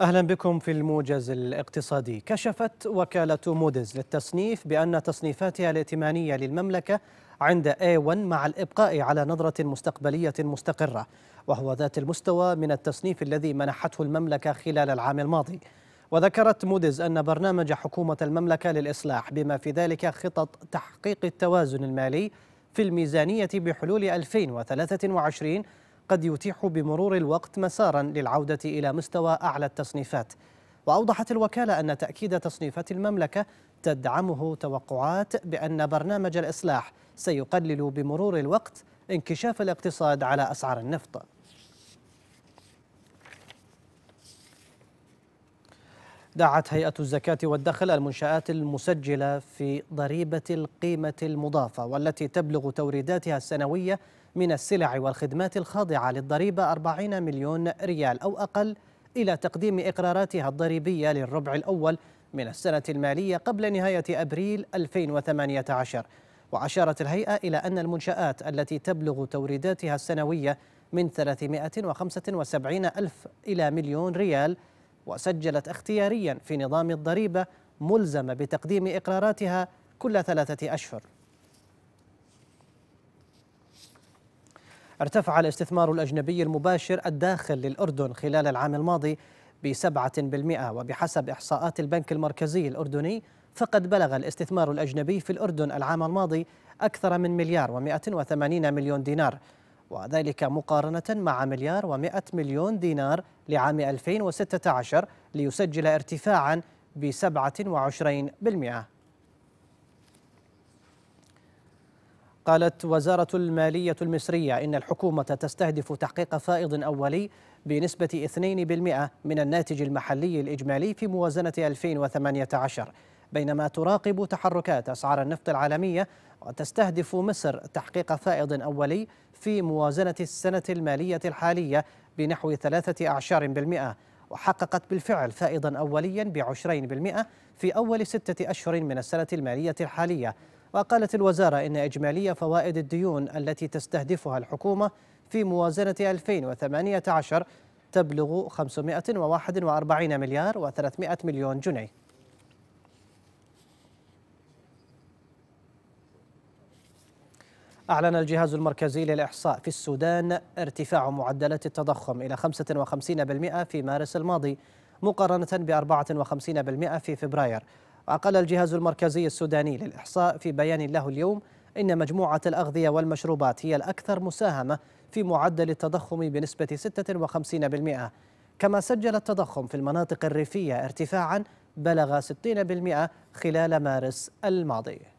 أهلا بكم في الموجز الاقتصادي كشفت وكالة موديز للتصنيف بأن تصنيفاتها الائتمانية للمملكة عند A1 مع الإبقاء على نظرة مستقبلية مستقرة وهو ذات المستوى من التصنيف الذي منحته المملكة خلال العام الماضي وذكرت موديز أن برنامج حكومة المملكة للإصلاح بما في ذلك خطط تحقيق التوازن المالي في الميزانية بحلول 2023 قد يتيح بمرور الوقت مسارا للعودة إلى مستوى أعلى التصنيفات وأوضحت الوكالة أن تأكيد تصنيفات المملكة تدعمه توقعات بأن برنامج الإصلاح سيقلل بمرور الوقت انكشاف الاقتصاد على أسعار النفط دعت هيئة الزكاة والدخل المنشآت المسجلة في ضريبة القيمة المضافة والتي تبلغ توريداتها السنوية من السلع والخدمات الخاضعة للضريبة 40 مليون ريال أو أقل إلى تقديم إقراراتها الضريبية للربع الأول من السنة المالية قبل نهاية أبريل 2018 وأشارت الهيئة إلى أن المنشآت التي تبلغ توريداتها السنوية من 375 ألف إلى مليون ريال وسجلت اختياريا في نظام الضريبة ملزمة بتقديم إقراراتها كل ثلاثة أشهر ارتفع الاستثمار الأجنبي المباشر الداخل للأردن خلال العام الماضي بسبعة بالمئة وبحسب إحصاءات البنك المركزي الأردني فقد بلغ الاستثمار الأجنبي في الأردن العام الماضي أكثر من مليار و180 مليون دينار وذلك مقارنة مع مليار ومئة مليون دينار لعام 2016 ليسجل ارتفاعا ب 27%. قالت وزارة المالية المصرية إن الحكومة تستهدف تحقيق فائض أولي بنسبة 2% من الناتج المحلي الإجمالي في موازنة 2018 بينما تراقب تحركات أسعار النفط العالمية وتستهدف مصر تحقيق فائض أولي في موازنة السنة المالية الحالية بنحو ثلاثة أعشار بالمئة وحققت بالفعل فائضا أوليا بعشرين بالمئة في أول ستة أشهر من السنة المالية الحالية وقالت الوزارة إن إجمالي فوائد الديون التي تستهدفها الحكومة في موازنة 2018 تبلغ 541 مليار و300 مليون جنيه أعلن الجهاز المركزي للإحصاء في السودان ارتفاع معدلات التضخم إلى 55% في مارس الماضي مقارنة ب 54% في فبراير وقال الجهاز المركزي السوداني للإحصاء في بيان له اليوم إن مجموعة الأغذية والمشروبات هي الأكثر مساهمة في معدل التضخم بنسبة 56% كما سجل التضخم في المناطق الريفية ارتفاعا بلغ 60% خلال مارس الماضي